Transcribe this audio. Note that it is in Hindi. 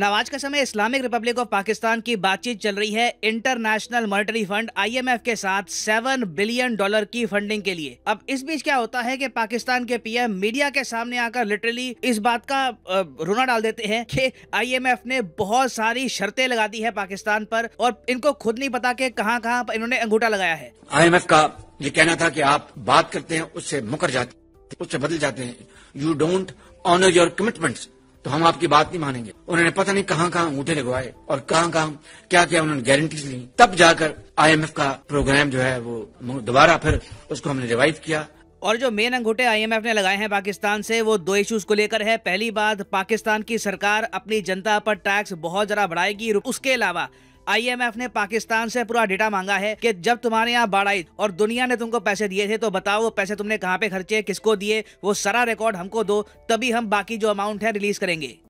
नवाज का समय इस्लामिक रिपब्लिक ऑफ पाकिस्तान की बातचीत चल रही है इंटरनेशनल मॉनिटरी फंड आईएमएफ के साथ सेवन बिलियन डॉलर की फंडिंग के लिए अब इस बीच क्या होता है कि पाकिस्तान के पीएम मीडिया के सामने आकर लिटरली इस बात का रोना डाल देते हैं कि आईएमएफ ने बहुत सारी शर्तें लगा दी है पाकिस्तान पर और इनको खुद नहीं पता के कहाँ कहाँ इन्होंने अंगूठा लगाया है आई का ये कहना था की आप बात करते हैं उससे मुकर जाते उससे बदल जाते हैं you don't honour your commitments तो हम आपकी बात नहीं मानेंगे उन्होंने पता नहीं कहाँ कहाँ अंगूठे लगवाए और कहाँ कहाँ क्या क्या उन्होंने गारंटीज ली तब जाकर आईएमएफ का प्रोग्राम जो है वो दोबारा फिर उसको हमने रिवाइव किया और जो मेन अंगूठे आईएमएफ ने लगाए हैं पाकिस्तान से वो दो इश्यूज को लेकर है पहली बात पाकिस्तान की सरकार अपनी जनता पर टैक्स बहुत जरा बढ़ाएगी उसके अलावा आईएमएफ ने पाकिस्तान से पूरा डेटा मांगा है कि जब तुम्हारे यहाँ बाढ़ आई और दुनिया ने तुमको पैसे दिए थे तो बताओ वो पैसे तुमने कहाँ पे खर्चे किसको दिए वो सारा रिकॉर्ड हमको दो तभी हम बाकी जो अमाउंट है रिलीज करेंगे